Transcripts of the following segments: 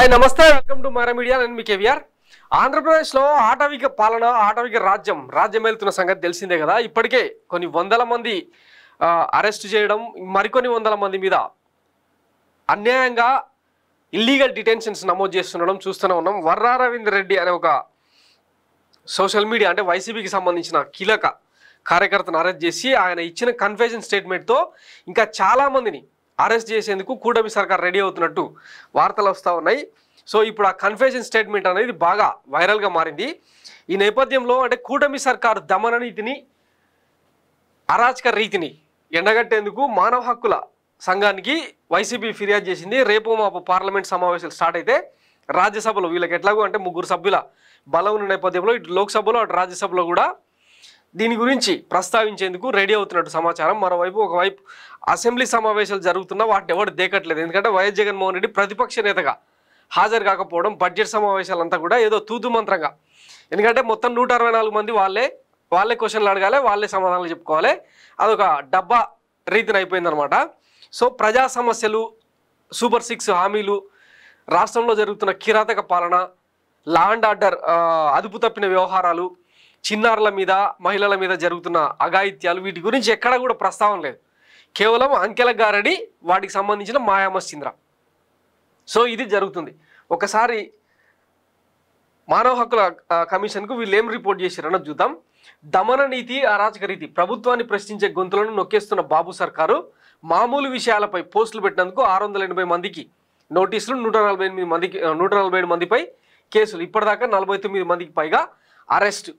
hi నమస్తే welcome to Mara media నేను మీ కేవీఆర్ ఆంధ్రప్రదేశ్లో ఆటవిక పాలన ఆటవిక రాజ్యం రాజ్యం వెళ్తున్న సంగతి తెలిసిందే కదా ఇప్పటికే కొన్ని వందల మంది అరెస్ట్ చేయడం మరికొన్ని వందల మంది మీద అన్యాయంగా ఇల్లీగల్ డిటెన్షన్స్ నమోదు చేస్తుండడం చూస్తూనే ఉన్నాం వర్రా రవీంద్ర రెడ్డి అనే ఒక సోషల్ మీడియా అంటే వైసీపీకి సంబంధించిన కీలక కార్యకర్తను అరెస్ట్ చేసి ఆయన ఇచ్చిన కన్ఫ్యూజన్ స్టేట్మెంట్తో ఇంకా చాలామందిని అరెస్ట్ చేసేందుకు కూటమి సర్కార్ రెడీ అవుతున్నట్టు వార్తలు వస్తూ ఉన్నాయి సో ఇప్పుడు ఆ కన్ఫెషన్ స్టేట్మెంట్ అనేది బాగా వైరల్గా మారింది ఈ నేపథ్యంలో అంటే కూటమి సర్కారు దమన నీతిని అరాచక రీతిని ఎండగట్టేందుకు మానవ హక్కుల సంఘానికి వైసీపీ ఫిర్యాదు చేసింది రేపు మాపు పార్లమెంట్ సమావేశాలు స్టార్ట్ అయితే రాజ్యసభలో వీళ్ళకి ఎట్లాగో అంటే ముగ్గురు సభ్యుల బలం ఉన్న నేపథ్యంలో ఇటు లోక్సభలో అటు రాజ్యసభలో కూడా దీని గురించి ప్రస్తావించేందుకు రెడీ అవుతున్నట్టు సమాచారం మరోవైపు ఒకవైపు అసెంబ్లీ సమావేశాలు జరుగుతున్నా వాటిని ఎవరు దేకట్లేదు ఎందుకంటే వైఎస్ జగన్మోహన్ రెడ్డి ప్రతిపక్ష నేతగా హాజరు కాకపోవడం బడ్జెట్ సమావేశాలంతా కూడా ఏదో తూతు మంత్రంగా ఎందుకంటే మొత్తం నూట అరవై నాలుగు మంది వాళ్ళే వాళ్ళే క్వశ్చన్లు అడగాలి వాళ్ళే సమాధానాలు చెప్పుకోవాలి అదొక డబ్బా రీతిని అయిపోయిందనమాట సో ప్రజా సమస్యలు సూపర్ సిక్స్ హామీలు రాష్ట్రంలో జరుగుతున్న కిరాతక పాలన లాండ్ ఆర్డర్ అదుపు తప్పిన వ్యవహారాలు చిన్నారుల మీద మహిళల మీద జరుగుతున్న అఘాయిత్యాలు వీటి గురించి ఎక్కడ కూడా ప్రస్తావన లేదు కేవలం అంకెల గారడి వాటికి సంబంధించిన మాయామశ్చింద్ర సో ఇది జరుగుతుంది ఒకసారి మానవ హక్కుల కమిషన్కు వీళ్ళు ఏం రిపోర్ట్ చేశారన్నది చూద్దాం దమన నీతి అరాచక రీతి ప్రభుత్వాన్ని ప్రశ్నించే గొంతులను నొక్కేస్తున్న బాబు సర్కారు మామూలు విషయాలపై పోస్టులు పెట్టినందుకు ఆరు వందల ఎనభై మందికి నోటీసులు నూట నలభై ఎనిమిది మందికి నూట నలభై ఏడు మందిపై కేసులు ఇప్పటిదాకా నలభై తొమ్మిది మందికి పైగా అరెస్ట్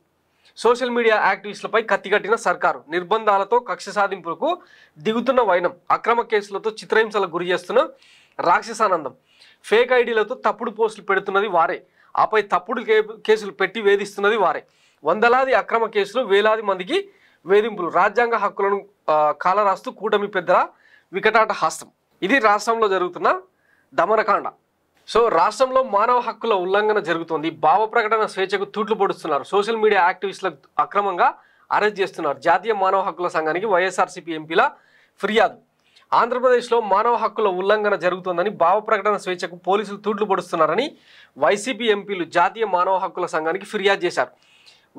సోషల్ మీడియా యాక్టివిస్టులపై కట్టిన సర్కారు నిర్బంధాలతో కక్ష సాధింపులకు దిగుతున్న వైనం అక్రమ కేసులతో చిత్రహింసలకు గురి చేస్తున్న రాక్షసానందం ఫేక్ ఐడీలతో తప్పుడు పోస్టులు పెడుతున్నది వారే ఆపై తప్పుడు కేసులు పెట్టి వేధిస్తున్నది వారే వందలాది అక్రమ కేసులు వేలాది మందికి వేధింపులు రాజ్యాంగ హక్కులను కాలరాస్తూ కూటమి పెద్దల వికటాట హస్తం ఇది రాష్ట్రంలో జరుగుతున్న దమనకాండ సో రాష్ట్రంలో మానవ హక్కుల ఉల్లంఘన జరుగుతుంది భావ ప్రకటన స్వేచ్ఛకు తూట్లు పొడుస్తున్నారు సోషల్ మీడియా యాక్టివిస్టులకు అక్రమంగా అరెస్ట్ చేస్తున్నారు జాతీయ మానవ హక్కుల సంఘానికి వైఎస్ఆర్సీపీ ఎంపీల ఫిర్యాదు ఆంధ్రప్రదేశ్లో మానవ హక్కుల ఉల్లంఘన జరుగుతోందని భావ ప్రకటన స్వేచ్ఛకు పోలీసులు తూట్లు పొడుస్తున్నారని వైసీపీ ఎంపీలు జాతీయ మానవ హక్కుల సంఘానికి ఫిర్యాదు చేశారు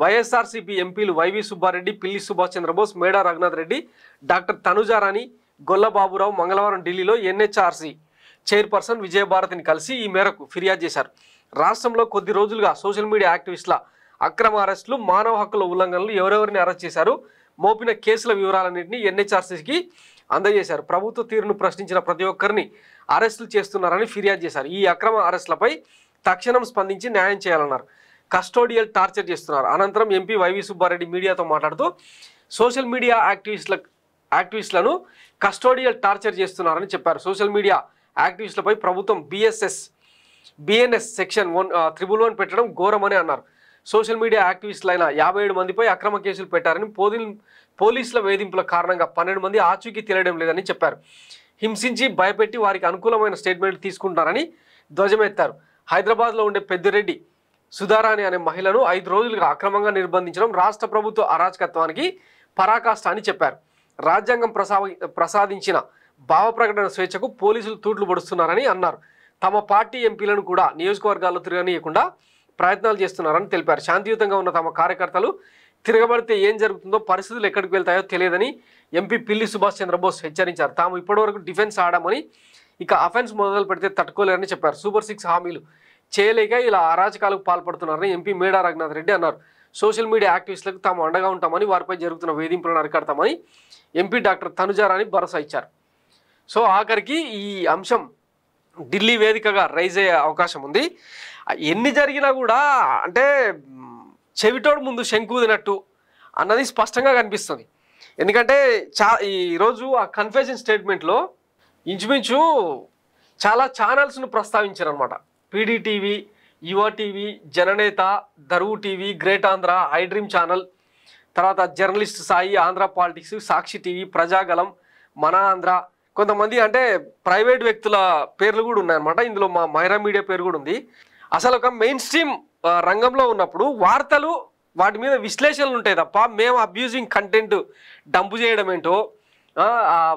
వైఎస్ఆర్సీపీ ఎంపీలు వైవి సుబ్బారెడ్డి పిల్లి సుభాష్ చంద్రబోస్ మేడా రఘునాథ్ రెడ్డి డాక్టర్ తనుజారాణి గొల్లబాబురావు మంగళవారం ఢిల్లీలో ఎన్హెచ్ఆర్సీ చైర్పర్సన్ విజయభారతిని కలిసి ఈ మేరకు ఫిర్యాదు చేశారు రాష్ట్రంలో కొద్ది రోజులుగా సోషల్ మీడియా యాక్టివిస్టుల అక్రమ అరెస్టులు మానవ హక్కుల ఉల్లంఘనలు ఎవరెవరిని అరెస్ట్ చేశారు మోపిన కేసుల వివరాలన్నింటినీ ఎన్హెచ్ఆర్సీకి అందజేశారు ప్రభుత్వ తీరును ప్రశ్నించిన ప్రతి ఒక్కరిని అరెస్టులు చేస్తున్నారని ఫిర్యాదు చేశారు ఈ అక్రమ అరెస్టులపై తక్షణం స్పందించి న్యాయం చేయాలన్నారు కస్టోడియల్ టార్చర్ చేస్తున్నారు అనంతరం ఎంపీ వైవి సుబ్బారెడ్డి మీడియాతో మాట్లాడుతూ సోషల్ మీడియా యాక్టివిస్టుల యాక్టివిస్టులను కస్టోడియల్ టార్చర్ చేస్తున్నారని చెప్పారు సోషల్ మీడియా యాక్టివిస్టులపై ప్రభుత్వం BSS BNS section one triple one పెట్టడం ఘోరమని అన్నారు సోషల్ మీడియా యాక్టివిస్టులైన యాభై ఏడు మందిపై అక్రమ కేసులు పెట్టారని పోలీ పోలీసుల వేధింపుల కారణంగా పన్నెండు మంది ఆచూకీ తెలియడం లేదని చెప్పారు హింసించి భయపెట్టి వారికి అనుకూలమైన స్టేట్మెంట్ తీసుకుంటున్నారని ధ్వజమెత్తారు హైదరాబాద్లో ఉండే పెద్దిరెడ్డి సుధారాణి అనే మహిళను ఐదు రోజులుగా అక్రమంగా నిర్బంధించడం రాష్ట్ర ప్రభుత్వ అరాచకత్వానికి పరాకాష్ట అని చెప్పారు రాజ్యాంగం ప్రసా ప్రసాదించిన భావ ప్రకటన స్వేచ్ఛకు పోలీసులు తూట్లు పొడుస్తున్నారని అన్నారు తమ పార్టీ ఎంపీలను కూడా నియోజకవర్గాల్లో తిరగనీయకుండా ప్రయత్నాలు చేస్తున్నారని తెలిపారు శాంతియుతంగా ఉన్న తమ కార్యకర్తలు తిరగబడితే ఏం జరుగుతుందో పరిస్థితులు ఎక్కడికి వెళ్తాయో తెలియదని ఎంపీ పిల్లి సుభాష్ చంద్రబోస్ హెచ్చరించారు తాము ఇప్పటివరకు డిఫెన్స్ ఆడమని ఇక అఫెన్స్ మొదలు పెడితే తట్టుకోలేరని చెప్పారు సూపర్ సిక్స్ హామీలు చేయలేక ఇలా అరాచకాలకు పాల్పడుతున్నారని ఎంపీ మేడా రఘునాథ్ రెడ్డి అన్నారు సోషల్ మీడియా యాక్టివిస్టులకు తాము అండగా ఉంటామని వారిపై జరుగుతున్న వేధింపులను అరికడతామని ఎంపీ డాక్టర్ తనుజారాని భరోసా ఇచ్చారు సో ఆఖరికి ఈ అంశం ఢిల్లీ వేదికగా రైజ్ అయ్యే అవకాశం ఉంది ఎన్ని జరిగినా కూడా అంటే చెవిటోడు ముందు శంకుదినట్టు అన్నది స్పష్టంగా కనిపిస్తుంది ఎందుకంటే చా ఈరోజు ఆ కన్ఫెషన్ స్టేట్మెంట్లో ఇంచుమించు చాలా ఛానల్స్ను అనమాట పీడీ టీవీ యువ TV Jananetha Daruvu TV great Andhra I dream channel తర్వాత journalist Sai Andhra politics Sakshi TV Prajagalam Mana Andhra కొంతమంది అంటే ప్రైవేట్ వ్యక్తుల పేర్లు కూడా ఉన్నాయన్నమాట ఇందులో మా మైరా మీడియా పేరు కూడా ఉంది అసలు ఒక మెయిన్ స్ట్రీమ్ రంగంలో ఉన్నప్పుడు వార్తలు వాటి మీద విశ్లేషణలు ఉంటాయి తప్ప మేము అబ్యూజింగ్ కంటెంట్ డంపు చేయడం ఏంటో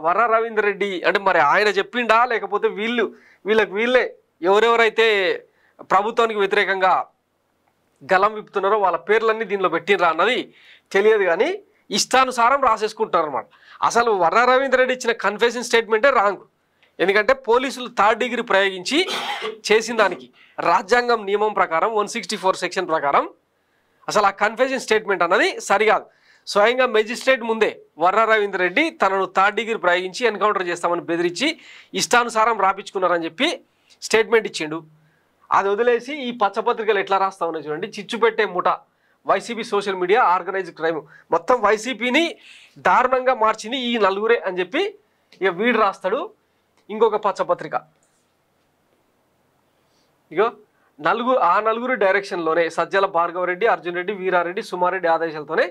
వర్ర రవీందర్ రెడ్డి అంటే మరి ఆయన చెప్పిండా లేకపోతే వీళ్ళు వీళ్ళకి వీళ్ళే ఎవరెవరైతే ప్రభుత్వానికి వ్యతిరేకంగా గలం విప్పుతున్నారో వాళ్ళ పేర్లన్నీ దీనిలో పెట్టినరా అన్నది తెలియదు కానీ ఇష్టానుసారం రాసేసుకుంటారు అనమాట అసలు వర్ణ రవీంద్ర రెడ్డి ఇచ్చిన కన్ఫెషన్ స్టేట్మెంటే రాంగ్ ఎందుకంటే పోలీసులు థర్డ్ డిగ్రీ ప్రయోగించి చేసిన దానికి రాజ్యాంగం నియమం ప్రకారం వన్ సెక్షన్ ప్రకారం అసలు ఆ కన్ఫెషన్ స్టేట్మెంట్ అన్నది సరికాదు స్వయంగా మెజిస్ట్రేట్ ముందే వర్ణ రవీంద్ర రెడ్డి తనను థర్డ్ డిగ్రీ ప్రయోగించి ఎన్కౌంటర్ చేస్తామని బెదిరించి ఇష్టానుసారం రాపించుకున్నారని చెప్పి స్టేట్మెంట్ ఇచ్చిండు అది వదిలేసి ఈ పచ్చపత్రికలు ఎట్లా రాస్తామని చూడండి చిచ్చు పెట్టే ముఠ YCP social media organise crime మొత్తం వైసీపీని దారుణంగా మార్చింది ఈ నలుగురే అని చెప్పి ఇక వీడు రాస్తాడు ఇంకొక పచ్చపత్రిక ఇగో నలుగురు ఆ నలుగురు డైరెక్షన్లోనే సజ్జల భార్గవరెడ్డి అర్జున్ రెడ్డి వీరారెడ్డి సుమారెడ్డి ఆదేశాలతోనే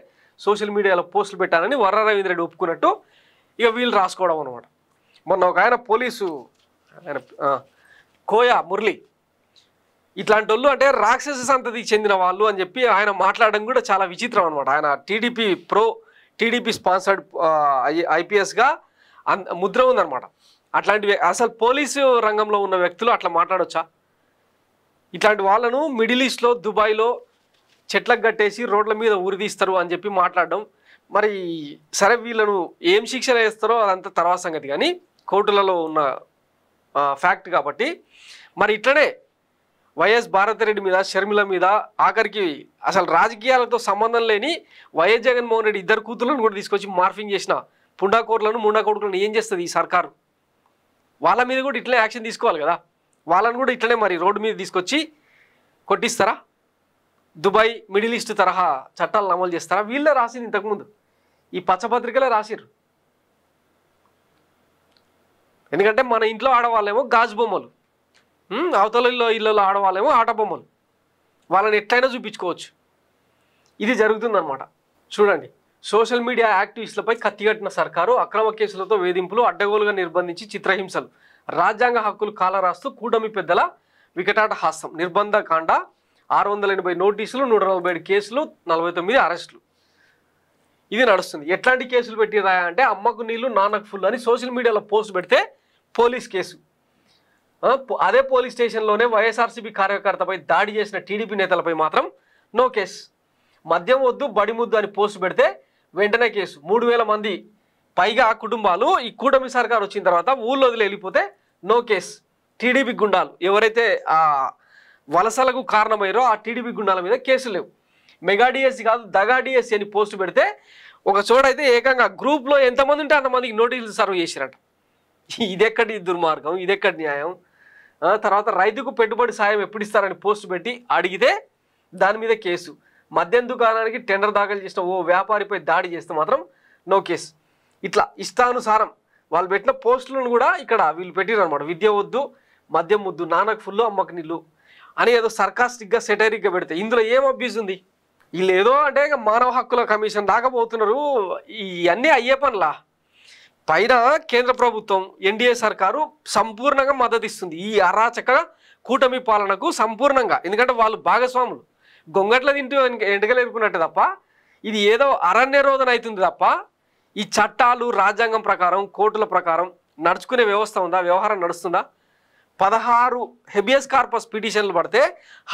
సోషల్ మీడియాలో పోస్టులు పెట్టారని వర్రరవీంద్ర రెడ్డి ఒప్పుకున్నట్టు ఇక వీళ్ళు రాసుకోవడం అనమాట మొన్న ఒక ఆయన పోలీసు ఆయన కోయా మురళి ఇట్లాంటి వాళ్ళు అంటే రాక్షస సంతతికి చెందిన వాళ్ళు అని చెప్పి ఆయన మాట్లాడడం కూడా చాలా విచిత్రం అనమాట ఆయన టీడీపీ ప్రో టీడీపీ స్పాన్సర్డ్ ఐపీఎస్గా అన్ ముద్ర ఉందనమాట అట్లాంటి అసలు పోలీసు రంగంలో ఉన్న వ్యక్తులు అట్లా మాట్లాడొచ్చా ఇట్లాంటి వాళ్ళను మిడిల్ ఈస్ట్లో దుబాయ్లో చెట్లకు కట్టేసి రోడ్ల మీద ఊరిదీస్తారు అని చెప్పి మాట్లాడడం మరి సరే వీళ్ళను ఏం శిక్షణ వేస్తారో అదంతా తర్వాత సంగతి కానీ కోర్టులలో ఉన్న ఫ్యాక్ట్ కాబట్టి మరి ఇట్లనే వైఎస్ భారతిరెడ్డి మీద షర్మిల మీద ఆఖరికి అసలు రాజకీయాలతో సంబంధం లేని వైఎస్ జగన్మోహన్ రెడ్డి ఇద్దరు కూతుర్లను కూడా తీసుకొచ్చి మార్ఫింగ్ చేసిన పుండాకోర్లను ముండా కొడుకులను ఏం చేస్తుంది ఈ సర్కారు వాళ్ళ మీద కూడా ఇట్లనే యాక్షన్ తీసుకోవాలి కదా వాళ్ళని కూడా ఇట్లనే మరి రోడ్డు మీద తీసుకొచ్చి కొట్టిస్తారా దుబాయ్ మిడిల్ ఈస్ట్ తరహా చట్టాలను అమలు చేస్తారా వీళ్ళే రాసింది ఇంతకుముందు ఈ పచ్చపత్రికలే రాసిరు ఎందుకంటే మన ఇంట్లో ఆడవాళ్ళేమో గాజు బొమ్మలు అవతల ఇళ్ళలో ఆడవాళ్ళేమో ఆట బొమ్మలు వాళ్ళని ఎట్లయినా చూపించుకోవచ్చు ఇది జరుగుతుందన్నమాట చూడండి సోషల్ మీడియా యాక్టివిస్టులపై కత్తిగట్టిన సర్కారు అక్రమ కేసులతో వేధింపులు అడ్డగోలుగా నిర్బంధించి చిత్రహింసలు రాజ్యాంగ హక్కులు కాలరాస్తూ కూటమి పెద్దల వికటాట హాస్యం నిర్బంధ కాండ ఆరు వందల ఎనభై నోటీసులు నూట నలభై ఏడు కేసులు నలభై తొమ్మిది అరెస్టులు ఇది నడుస్తుంది ఎట్లాంటి కేసులు పెట్టిరాయా అంటే అమ్మకు నీళ్లు నాన్నకు ఫుల్ అని సోషల్ మీడియాలో పోస్ట్ పెడితే పోలీస్ కేసు అదే పోలీస్ స్టేషన్లోనే వైఎస్ఆర్సీపీ కార్యకర్తపై దాడి చేసిన టీడీపీ నేతలపై మాత్రం నో కేసు మద్యం వద్దు బడిముద్దు అని పోస్టు పెడితే వెంటనే కేసు మూడు వేల మంది పైగా కుటుంబాలు ఈ కూటమి సర్కార్ వచ్చిన తర్వాత ఊళ్ళో వదిలి వెళ్ళిపోతే నో కేసు టీడీపీ గుండాలు ఎవరైతే ఆ వలసలకు కారణమయ్యారో ఆ టీడీపీ గుండాల మీద కేసులు లేవు మెగా డిఎస్సి కాదు దగా డిఎస్సి అని పోస్టు పెడితే ఒక చోట అయితే ఏకంగా గ్రూప్లో ఎంతమంది ఉంటే అంతమందికి నోటీసులు సర్వ్ చేసిరట ఇదెక్కడి దుర్మార్గం ఇదెక్కడి న్యాయం తర్వాత రైతుకు పెట్టుబడి సాయం ఎప్పుడు ఇస్తారని పోస్ట్ పెట్టి అడిగితే దాని మీద కేసు మద్యం దుకాణానికి టెండర్ దాఖలు చేసిన ఓ వ్యాపారిపై దాడి చేస్తే మాత్రం నో కేసు ఇట్లా ఇష్టానుసారం వాళ్ళు పెట్టిన పోస్టులను కూడా ఇక్కడ వీళ్ళు పెట్టిరు అనమాట విద్య వద్దు మద్యం వద్దు నాన్నకు ఫుల్ అమ్మకు నీళ్ళు అని ఏదో సర్కాస్టిక్గా సెటైరిక్గా పెడితే ఇందులో ఏం అబ్యూస్ ఉంది వీళ్ళు ఏదో అంటే మానవ హక్కుల కమిషన్ దాకపోతున్నారు ఇవన్నీ అయ్యే పనులా పైన కేంద్ర ప్రభుత్వం ఎన్డీఏ సర్కారు సంపూర్ణంగా మద్దతిస్తుంది ఈ అరాచక కూటమి పాలనకు సంపూర్ణంగా ఎందుకంటే వాళ్ళు భాగస్వాములు గొంగట్ల తింటూ ఎండగలేరుకున్నట్టు తప్ప ఇది ఏదో అరణ్య అవుతుంది తప్ప ఈ చట్టాలు రాజ్యాంగం ప్రకారం కోర్టుల ప్రకారం నడుచుకునే వ్యవస్థ ఉందా వ్యవహారం నడుస్తుందా పదహారు హెబియస్ కార్పస్ పిటిషన్లు పడితే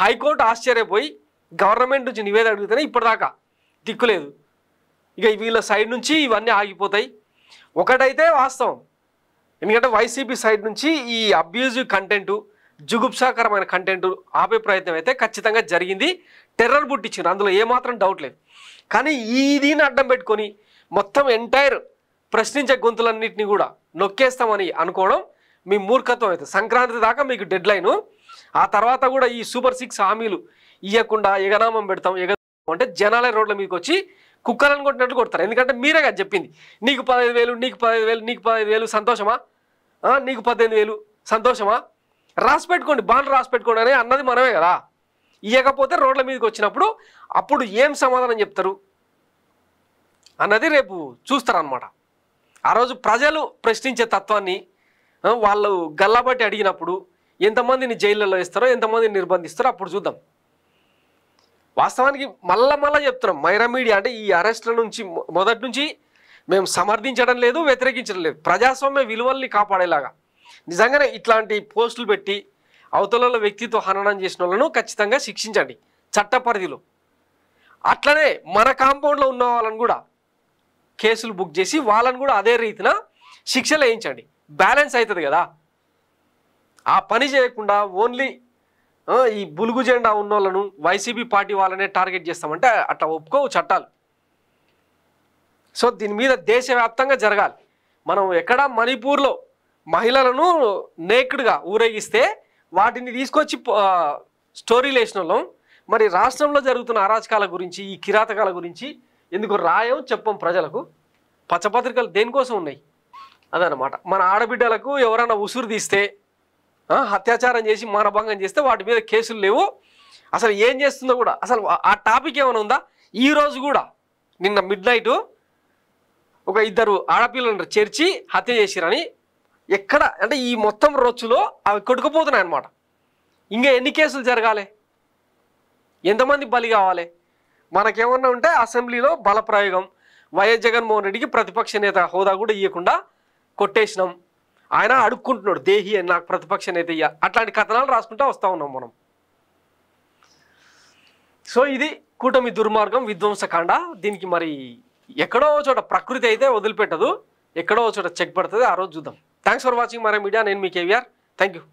హైకోర్టు ఆశ్చర్యపోయి గవర్నమెంట్ నుంచి నివేదన అడుగుతానే ఇప్పటిదాకా దిక్కులేదు ఇక వీళ్ళ సైడ్ నుంచి ఇవన్నీ ఆగిపోతాయి ఒకటైతే వాస్తవం ఎందుకంటే వైసీపీ సైడ్ నుంచి ఈ అబ్యూజివ్ కంటెంటు జుగుప్సాకరమైన కంటెంట్ ఆపే ప్రయత్నం అయితే ఖచ్చితంగా జరిగింది టెర్రర్ పుట్టించింది అందులో ఏమాత్రం డౌట్ లేదు కానీ ఈ దీన్ని అడ్డం పెట్టుకొని మొత్తం ఎంటైర్ ప్రశ్నించే గొంతులన్నింటినీ కూడా నొక్కేస్తామని అనుకోవడం మీ మూర్ఖత్వం అయితే సంక్రాంతి దాకా మీకు డెడ్ లైను ఆ తర్వాత కూడా ఈ సూపర్ సిక్స్ హామీలు ఇవ్వకుండా ఎగనామం పెడతాం ఎగ అంటే జనాలయ రోడ్ల మీకు వచ్చి కుక్కలను అనుకుంటున్నట్టు కొడతారు ఎందుకంటే మీరే కదా చెప్పింది నీకు పదహైదు వేలు నీకు పదహైదు వేలు నీకు పదహైదు వేలు సంతోషమా నీకు పద్దెనిమిది వేలు సంతోషమా రాసి పెట్టుకోండి బాండ్ రాసి పెట్టుకోండి అనే అన్నది మనమే కదా ఇవ్వకపోతే రోడ్ల మీదకి వచ్చినప్పుడు అప్పుడు ఏం సమాధానం చెప్తారు అన్నది రేపు చూస్తారనమాట ఆ రోజు ప్రజలు ప్రశ్నించే తత్వాన్ని వాళ్ళు గల్లాబట్టి అడిగినప్పుడు ఎంతమందిని జైళ్ళలో వేస్తారో ఎంతమందిని నిర్బంధిస్తారో అప్పుడు చూద్దాం వాస్తవానికి మళ్ళా మళ్ళా చెప్తున్నాం మైరా మీడియా అంటే ఈ అరెస్ట్ల నుంచి మొదటి నుంచి మేము సమర్థించడం లేదు వ్యతిరేకించడం లేదు ప్రజాస్వామ్య విలువల్ని కాపాడేలాగా నిజంగానే ఇట్లాంటి పోస్టులు పెట్టి అవతల వ్యక్తితో హననం చేసిన వాళ్ళను ఖచ్చితంగా శిక్షించండి చట్ట పరిధిలో అట్లనే మన కాంపౌండ్లో ఉన్న వాళ్ళని కూడా కేసులు బుక్ చేసి వాళ్ళని కూడా అదే రీతిన శిక్షలు వేయించండి బ్యాలెన్స్ అవుతుంది కదా ఆ పని చేయకుండా ఓన్లీ ఈ బులుగు జెండా ఉన్న వాళ్ళను వైసీపీ పార్టీ వాళ్ళనే టార్గెట్ చేస్తామంటే అట్లా ఒప్పుకోవు చట్టాలు సో దీని మీద దేశవ్యాప్తంగా జరగాలి మనం ఎక్కడ మణిపూర్లో మహిళలను నేక్డ్గా ఊరేగిస్తే వాటిని తీసుకొచ్చి స్టోరీలు వేసిన వాళ్ళం మరి రాష్ట్రంలో జరుగుతున్న అరాచకాల గురించి ఈ కిరాతకాల గురించి ఎందుకు రాయం చెప్పం ప్రజలకు పచ్చపత్రికలు దేనికోసం ఉన్నాయి అదనమాట మన ఆడబిడ్డలకు ఎవరైనా ఉసురు తీస్తే అత్యాచారం చేసి మానభంగం చేస్తే వాటి మీద కేసులు లేవు అసలు ఏం చేస్తుందో కూడా అసలు ఆ టాపిక్ ఏమైనా ఉందా ఈరోజు కూడా నిన్న మిడ్ నైట్ ఒక ఇద్దరు ఆడపిల్లలను చేర్చి హత్య చేసిరని ఎక్కడ అంటే ఈ మొత్తం రొచ్చులో అవి కొడుకుపోతున్నాయి అనమాట ఇంకా ఎన్ని కేసులు జరగాలి ఎంతమంది బలి కావాలి మనకేమన్నా ఉంటే అసెంబ్లీలో బలప్రయోగం వైఎస్ జగన్మోహన్ రెడ్డికి ప్రతిపక్ష నేత హోదా కూడా ఇవ్వకుండా కొట్టేసినాం ఆయన అడుక్కుంటున్నాడు దేహి అని నాకు ప్రతిపక్ష నేతయ్య అట్లాంటి కథనాలు రాసుకుంటూ వస్తూ ఉన్నాం మనం సో ఇది కూటమి దుర్మార్గం విధ్వంసకాండ దీనికి మరి ఎక్కడో చోట ప్రకృతి అయితే వదిలిపెట్టదు ఎక్కడో చోట చెక్ పడుతుంది ఆ రోజు చూద్దాం థ్యాంక్స్ ఫర్ వాచింగ్ మరే మీడియా నేను మీ కేవీఆర్ థ్యాంక్ యూ